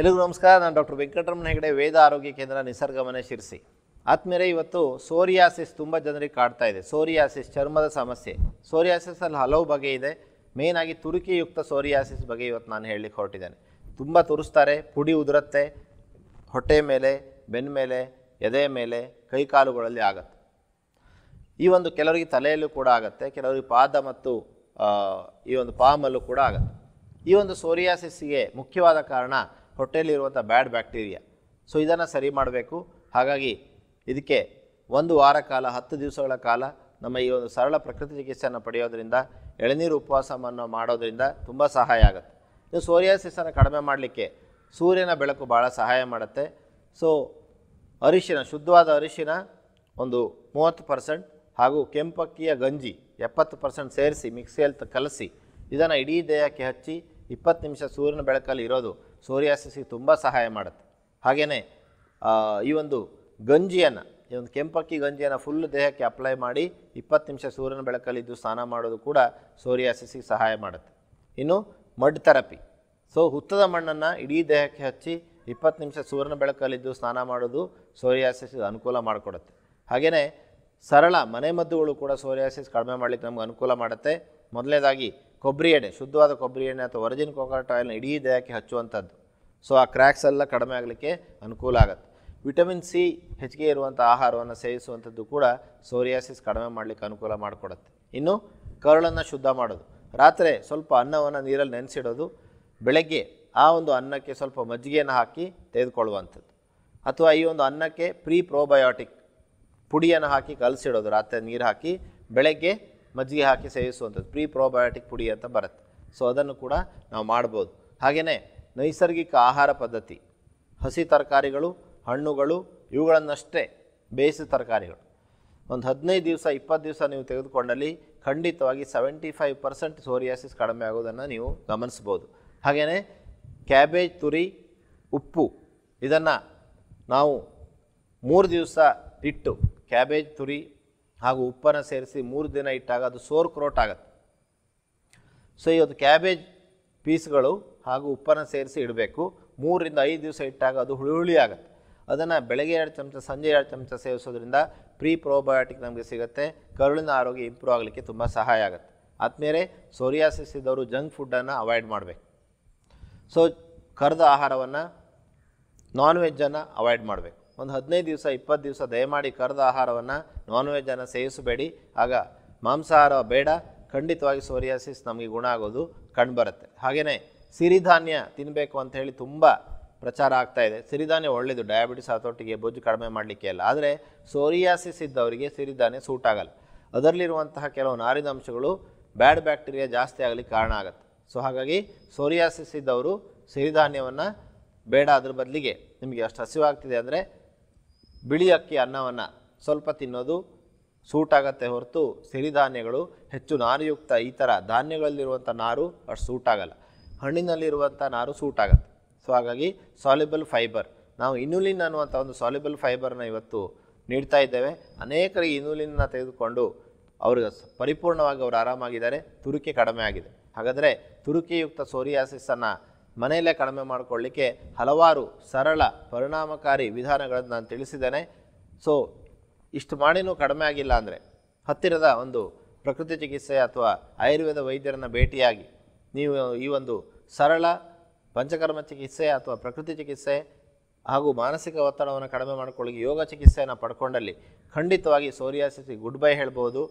ಎಲ್ಲರಿಗೂ ನಮಸ್ಕಾರ ನಾನು ಡಾಕ್ಟರ್ ವೆಂಕಟರಮಣ ಹೆಗಡೆ ವೇದ ಆರೋಗ್ಯ ಕೇಂದ್ರ ನಿಸರ್ಗಮನೆ ಶಿರ್ಸಿ ಆತ್ಮೀಯರೇ ಇವತ್ತು ಸೋರಿಯಾಸಿಸ್ ತುಂಬ ಜನರಿಗೆ ಕಾಡ್ತಾ ಇದೆ ಸೋರಿಯಾಸಿಸ್ ಚರ್ಮದ ಸಮಸ್ಯೆ ಸೋರಿಯಾಸಿಸಲ್ಲಿ ಹಲವು ಬಗೆ ಇದೆ ಆಗಿ ತುರುಕಿಯುಕ್ತ ಸೋರಿಯಾಸಿಸ್ ಬಗ್ಗೆ ಇವತ್ತು ನಾನು ಹೇಳಲಿಕ್ಕೆ ಹೊರಟಿದ್ದೇನೆ ತುಂಬ ತುರಿಸ್ತಾರೆ ಪುಡಿ ಉದುರತ್ತೆ ಹೊಟ್ಟೆ ಮೇಲೆ ಬೆನ್ನ ಮೇಲೆ ಎದೆ ಮೇಲೆ ಕೈಕಾಲುಗಳಲ್ಲಿ ಆಗುತ್ತೆ ಈ ಒಂದು ಕೆಲವರಿಗೆ ತಲೆಯಲ್ಲೂ ಕೂಡ ಆಗುತ್ತೆ ಕೆಲವರಿಗೆ ಪಾದ ಮತ್ತು ಈ ಒಂದು ಪಾಮಲ್ಲೂ ಕೂಡ ಆಗುತ್ತೆ ಈ ಒಂದು ಸೋರಿಯಾಸಿಸ್ಗೆ ಮುಖ್ಯವಾದ ಕಾರಣ ಹೊಟ್ಟೆಯಲ್ಲಿರುವಂಥ ಬ್ಯಾಡ್ ಬ್ಯಾಕ್ಟೀರಿಯಾ ಸೊ ಇದನ್ನು ಸರಿ ಮಾಡಬೇಕು ಹಾಗಾಗಿ ಇದಕ್ಕೆ ಒಂದು ವಾರ ಕಾಲ ಹತ್ತು ದಿವಸಗಳ ಕಾಲ ನಮ್ಮ ಈ ಒಂದು ಸರಳ ಪ್ರಕೃತಿ ಚಿಕಿತ್ಸೆಯನ್ನು ಪಡೆಯೋದ್ರಿಂದ ಎಳನೀರು ಉಪವಾಸವನ್ನು ಮಾಡೋದರಿಂದ ತುಂಬ ಸಹಾಯ ಆಗುತ್ತೆ ಇದು ಸೋರಿಯಾಸಿಸನ್ನು ಕಡಿಮೆ ಮಾಡಲಿಕ್ಕೆ ಸೂರ್ಯನ ಬೆಳಕು ಭಾಳ ಸಹಾಯ ಮಾಡುತ್ತೆ ಸೊ ಅರಿಶಿನ ಶುದ್ಧವಾದ ಅರಿಶಿನ ಒಂದು ಮೂವತ್ತು ಪರ್ಸೆಂಟ್ ಹಾಗೂ ಕೆಂಪಕ್ಕಿಯ ಗಂಜಿ ಎಪ್ಪತ್ತು ಪರ್ಸೆಂಟ್ ಸೇರಿಸಿ ಮಿಕ್ಸಿಯಲ್ಲಿ ಕಲಸಿ ಇದನ್ನು ಇಡೀ ದೇಹಕ್ಕೆ ಹಚ್ಚಿ ಇಪ್ಪತ್ತು ನಿಮಿಷ ಸೂರ್ಯನ ಬೆಳಕಲ್ಲಿ ಇರೋದು ಸೋರಿಯಾಸಿಸಿಗೆ ತುಂಬ ಸಹಾಯ ಮಾಡುತ್ತೆ ಹಾಗೆಯೇ ಈ ಒಂದು ಗಂಜಿಯನ್ನು ಈ ಒಂದು ಕೆಂಪಕ್ಕಿ ಗಂಜಿಯನ್ನು ಫುಲ್ ದೇಹಕ್ಕೆ ಅಪ್ಲೈ ಮಾಡಿ ಇಪ್ಪತ್ತು ನಿಮಿಷ ಸೂರ್ಯನ ಬೆಳಕಲ್ಲಿದ್ದು ಸ್ನಾನ ಮಾಡೋದು ಕೂಡ ಸೋರಿಯಾಸಿಸಿಗೆ ಸಹಾಯ ಮಾಡುತ್ತೆ ಇನ್ನು ಮಡ್ ಥೆರಪಿ ಸೊ ಹುತ್ತದ ಮಣ್ಣನ್ನು ಇಡೀ ದೇಹಕ್ಕೆ ಹಚ್ಚಿ ಇಪ್ಪತ್ತು ನಿಮಿಷ ಸೂರ್ಯನ ಬೆಳಕಲ್ಲಿದ್ದು ಸ್ನಾನ ಮಾಡೋದು ಸೋರಿಯಾಸಿಸ್ ಅನುಕೂಲ ಮಾಡಿಕೊಡುತ್ತೆ ಹಾಗೆಯೇ ಸರಳ ಮನೆಮದ್ದುಗಳು ಕೂಡ ಸೋರಿಯಾಸಿಸ್ ಕಡಿಮೆ ಮಾಡಲಿಕ್ಕೆ ನಮ್ಗೆ ಅನುಕೂಲ ಮಾಡುತ್ತೆ ಮೊದಲನೇದಾಗಿ ಕೊಬ್ಬರಿ ಎಣ್ಣೆ ಶುದ್ಧವಾದ ಕೊಬ್ಬರಿ ಎಣ್ಣೆ ಅಥವಾ ಒರಿಜಿನ್ ಕೋಕೋನಟ್ ಆಯಿಲ್ನ ಇಡೀ ದೇಹಕ್ಕೆ ಹಚ್ಚುವಂಥದ್ದು ಸೊ ಆ ಕ್ರ್ಯಾಕ್ಸ್ ಎಲ್ಲ ಕಡಿಮೆ ಆಗಲಿಕ್ಕೆ ಅನುಕೂಲ ಆಗುತ್ತೆ ವಿಟಮಿನ್ ಸಿ ಹೆಚ್ಚಿಗೆ ಇರುವಂಥ ಆಹಾರವನ್ನು ಸೇವಿಸುವಂಥದ್ದು ಕೂಡ ಸೋರಿಯಾಸಿಸ್ ಕಡಿಮೆ ಮಾಡಲಿಕ್ಕೆ ಅನುಕೂಲ ಮಾಡಿಕೊಡುತ್ತೆ ಇನ್ನು ಕರುಳನ್ನು ಶುದ್ಧ ಮಾಡೋದು ರಾತ್ರಿ ಸ್ವಲ್ಪ ಅನ್ನವನ್ನು ನೀರಲ್ಲಿ ನೆನೆಸಿಡೋದು ಬೆಳಗ್ಗೆ ಆ ಒಂದು ಅನ್ನಕ್ಕೆ ಸ್ವಲ್ಪ ಮಜ್ಜಿಗೆಯನ್ನು ಹಾಕಿ ತೆಗೆದುಕೊಳ್ಳುವಂಥದ್ದು ಅಥವಾ ಈ ಒಂದು ಅನ್ನಕ್ಕೆ ಪ್ರೀ ಪ್ರೋಬಯೋಟಿಕ್ ಪುಡಿಯನ್ನು ಹಾಕಿ ಕಲಸಿಡೋದು ರಾತ್ರಿ ನೀರು ಹಾಕಿ ಬೆಳಗ್ಗೆ ಮಜ್ಜಿಗೆ ಹಾಕಿ ಸೇವಿಸುವಂಥದ್ದು ಪ್ರೀ ಪ್ರೋಬಯೋಟಿಕ್ ಪುಡಿ ಅಂತ ಬರುತ್ತೆ ಸೊ ಅದನ್ನು ಕೂಡ ನಾವು ಮಾಡ್ಬೋದು ಹಾಗೆಯೇ ನೈಸರ್ಗಿಕ ಆಹಾರ ಪದ್ಧತಿ ಹಸಿ ತರಕಾರಿಗಳು ಹಣ್ಣುಗಳು ಇವುಗಳನ್ನಷ್ಟೇ ಬೇಯಿಸಿದ ತರಕಾರಿಗಳು ಒಂದು ಹದಿನೈದು ದಿವಸ ಇಪ್ಪತ್ತು ದಿವಸ ನೀವು ತೆಗೆದುಕೊಂಡಲ್ಲಿ ಖಂಡಿತವಾಗಿ ಸೆವೆಂಟಿ ಫೈವ್ ಪರ್ಸೆಂಟ್ ಸೋರಿಯಾಸಿಸ್ ಕಡಿಮೆ ಆಗೋದನ್ನು ನೀವು ಗಮನಿಸ್ಬೋದು ಹಾಗೆಯೇ ಕ್ಯಾಬೇಜ್ ತುರಿ ಉಪ್ಪು ಇದನ್ನು ನಾವು ಮೂರು ದಿವಸ ಇಟ್ಟು ಕ್ಯಾಬೇಜ್ ತುರಿ ಹಾಗೂ ಉಪ್ಪನ್ನು ಸೇರಿಸಿ ಮೂರು ದಿನ ಇಟ್ಟಾಗ ಅದು ಸೋರ್ ಕ್ರೋಟ್ ಆಗುತ್ತೆ ಸೊ ಇವತ್ತು ಕ್ಯಾಬೇಜ್ ಪೀಸ್ಗಳು ಹಾಗೂ ಉಪ್ಪನ್ನು ಸೇರಿಸಿ ಇಡಬೇಕು ಮೂರರಿಂದ ಐದು ದಿವಸ ಇಟ್ಟಾಗ ಅದು ಹುಳಿ ಹುಳಿ ಆಗುತ್ತೆ ಅದನ್ನು ಬೆಳಗ್ಗೆ ಎರಡು ಚಮಚ ಸಂಜೆ ಎರಡು ಚಮಚ ಸೇವಿಸೋದ್ರಿಂದ ಪ್ರೀ ಪ್ರೋಬಯೋಟಿಕ್ ನಮಗೆ ಸಿಗುತ್ತೆ ಕರುಳಿನ ಆರೋಗ್ಯ ಇಂಪ್ರೂವ್ ಆಗಲಿಕ್ಕೆ ತುಂಬ ಸಹಾಯ ಆಗುತ್ತೆ ಆದಮೇಲೆ ಸೋರಿಯಾಸಿಸ್ ಇದ್ದವರು ಜಂಕ್ ಫುಡ್ಡನ್ನು ಅವಾಯ್ಡ್ ಮಾಡಬೇಕು ಸೊ ಕರೆದ ಆಹಾರವನ್ನು ನಾನ್ ವೆಜ್ಜನ್ನು ಅವಾಯ್ಡ್ ಮಾಡಬೇಕು ಒಂದು ಹದಿನೈದು ದಿವಸ ಇಪ್ಪತ್ತು ದಿವಸ ದಯಮಾಡಿ ಕರೆದ ಆಹಾರವನ್ನು ನಾನ್ ವೆಜ್ಜನ್ನು ಸೇವಿಸಬೇಡಿ ಆಗ ಮಾಂಸಾಹಾರ ಬೇಡ ಖಂಡಿತವಾಗಿ ಸೋರಿಯಾಸಿಸ್ ನಮಗೆ ಗುಣ ಆಗೋದು ಕಂಡುಬರುತ್ತೆ ಹಾಗೆಯೇ ಸಿರಿಧಾನ್ಯ ತಿನ್ನಬೇಕು ಅಂತ ಹೇಳಿ ತುಂಬ ಪ್ರಚಾರ ಆಗ್ತಾ ಇದೆ ಸಿರಿಧಾನ್ಯ ಒಳ್ಳೆಯದು ಡಯಾಬಿಟಿಸ್ ಹತೋಟಿಗೆ ಬೊಜ್ಜು ಕಡಿಮೆ ಮಾಡಲಿಕ್ಕೆ ಅಲ್ಲ ಆದರೆ ಸೋರಿಯಾಸಿಸ್ ಇದ್ದವರಿಗೆ ಸಿರಿಧಾನ್ಯ ಸೂಟ್ ಆಗಲ್ಲ ಅದರಲ್ಲಿರುವಂತಹ ಕೆಲವು ನಾರಿನ ಬ್ಯಾಡ್ ಬ್ಯಾಕ್ಟೀರಿಯಾ ಜಾಸ್ತಿ ಆಗಲಿಕ್ಕೆ ಕಾರಣ ಆಗುತ್ತೆ ಸೊ ಹಾಗಾಗಿ ಸೋರಿಯಾಸಿಸ್ ಇದ್ದವರು ಸಿರಿಧಾನ್ಯವನ್ನು ಬೇಡ ಅದ್ರ ಬದಲಿಗೆ ನಿಮಗೆ ಅಷ್ಟು ಹಸಿವಾಗ್ತಿದೆ ಅಂದರೆ ಬಿಳಿ ಅಕ್ಕಿ ಅನ್ನವನ್ನು ಸ್ವಲ್ಪ ತಿನ್ನೋದು ಸೂಟಾಗತ್ತೆ ಹೊರತು ಸಿರಿಧಾನ್ಯಗಳು ಹೆಚ್ಚು ನಾರುಯುಕ್ತ ಈ ಥರ ಧಾನ್ಯಗಳಲ್ಲಿರುವಂಥ ನಾರು ಅಷ್ಟು ಆಗೋಲ್ಲ ಹಣ್ಣಿನಲ್ಲಿರುವಂಥ ನಾರು ಸೂಟಾಗತ್ತೆ ಸೊ ಹಾಗಾಗಿ ಸಾಲಿಬಲ್ ಫೈಬರ್ ನಾವು ಇನ್ಯುಲಿನ್ ಅನ್ನುವಂಥ ಒಂದು ಸಾಲಿಬಲ್ ಫೈಬರ್ನ ಇವತ್ತು ನೀಡ್ತಾ ಇದ್ದೇವೆ ಅನೇಕರಿಗೆ ಇನ್ಯುಲಿನ್ನ ತೆಗೆದುಕೊಂಡು ಅವ್ರಿಗೆ ಪರಿಪೂರ್ಣವಾಗಿ ಅವರು ಆರಾಮಾಗಿದ್ದಾರೆ ತುರಿಕೆ ಕಡಿಮೆ ಆಗಿದೆ ಹಾಗಾದರೆ ತುರುಕಿಯುಕ್ತ ಸೋರಿಯಾಸಿಸನ್ನು ಮನೆಯಲ್ಲೇ ಕಡಿಮೆ ಮಾಡಿಕೊಳ್ಳಿಕ್ಕೆ ಹಲವಾರು ಸರಳ ಪರಿಣಾಮಕಾರಿ ವಿಧಾನಗಳನ್ನು ನಾನು ತಿಳಿಸಿದ್ದೇನೆ ಸೊ ಇಷ್ಟು ಮಾಡಿನೂ ಕಡಿಮೆ ಆಗಿಲ್ಲ ಅಂದರೆ ಹತ್ತಿರದ ಒಂದು ಪ್ರಕೃತಿ ಚಿಕಿತ್ಸೆ ಅಥವಾ ಆಯುರ್ವೇದ ವೈದ್ಯರನ್ನು ಭೇಟಿಯಾಗಿ ನೀವು ಈ ಒಂದು ಸರಳ ಪಂಚಕರ್ಮ ಚಿಕಿತ್ಸೆ ಅಥವಾ ಪ್ರಕೃತಿ ಚಿಕಿತ್ಸೆ ಹಾಗೂ ಮಾನಸಿಕ ಒತ್ತಡವನ್ನು ಕಡಿಮೆ ಮಾಡಿಕೊಳ್ಳಿ ಯೋಗ ಚಿಕಿತ್ಸೆಯನ್ನು ಪಡ್ಕೊಂಡಲ್ಲಿ ಖಂಡಿತವಾಗಿ ಸೋರಿಯಾಸಿಸಿ ಗುಡ್ ಬೈ ಹೇಳ್ಬೋದು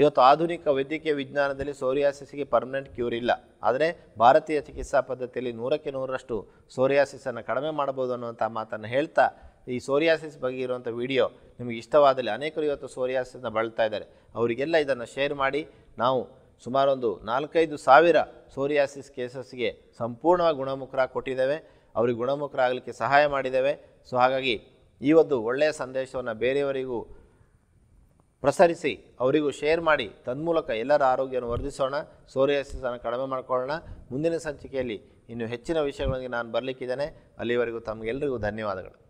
ಇವತ್ತು ಆಧುನಿಕ ವೈದ್ಯಕೀಯ ವಿಜ್ಞಾನದಲ್ಲಿ ಸೋರಿಯಾಸಿಸ್ಗೆ ಪರ್ಮನೆಂಟ್ ಕ್ಯೂರ್ ಇಲ್ಲ ಆದರೆ ಭಾರತೀಯ ಚಿಕಿತ್ಸಾ ಪದ್ಧತಿಯಲ್ಲಿ ನೂರಕ್ಕೆ ನೂರರಷ್ಟು ಸೋರಿಯಾಸಿಸನ್ನು ಕಡಿಮೆ ಮಾಡ್ಬೋದು ಅನ್ನುವಂಥ ಮಾತನ್ನು ಹೇಳ್ತಾ ಈ ಸೋರಿಯಾಸಿಸ್ ಬಗ್ಗೆ ಇರುವಂಥ ವಿಡಿಯೋ ನಿಮಗೆ ಇಷ್ಟವಾದಲ್ಲಿ ಅನೇಕರು ಇವತ್ತು ಸೋರಿಯಾಸಿಸ್ನ ಬಳಲ್ತಾ ಇದ್ದಾರೆ ಅವರಿಗೆಲ್ಲ ಇದನ್ನು ಶೇರ್ ಮಾಡಿ ನಾವು ಸುಮಾರೊಂದು ನಾಲ್ಕೈದು ಸಾವಿರ ಸೋರಿಯಾಸಿಸ್ ಕೇಸಸ್ಗೆ ಸಂಪೂರ್ಣವಾಗಿ ಗುಣಮುಖರಾಗಿ ಕೊಟ್ಟಿದ್ದೇವೆ ಅವರಿಗೆ ಗುಣಮುಖರಾಗಲಿಕ್ಕೆ ಸಹಾಯ ಮಾಡಿದ್ದೇವೆ ಸೊ ಹಾಗಾಗಿ ಈ ಒಂದು ಒಳ್ಳೆಯ ಸಂದೇಶವನ್ನು ಬೇರೆಯವರಿಗೂ ಪ್ರಸರಿಸಿ ಅವರಿಗೂ ಶೇರ್ ಮಾಡಿ ತನ್ಮೂಲಕ ಎಲ್ಲರ ಆರೋಗ್ಯವನ್ನು ವರ್ಧಿಸೋಣ ಸೋರಿಯಾಸಿಸನ್ನು ಕಡಿಮೆ ಮಾಡಿಕೊಳ್ಳೋಣ ಮುಂದಿನ ಸಂಚಿಕೆಯಲ್ಲಿ ಇನ್ನು ಹೆಚ್ಚಿನ ವಿಷಯಗಳೊಂದಿಗೆ ನಾನು ಬರಲಿಕ್ಕಿದ್ದೇನೆ ಅಲ್ಲಿವರೆಗೂ ತಮಗೆಲ್ಲರಿಗೂ ಧನ್ಯವಾದಗಳು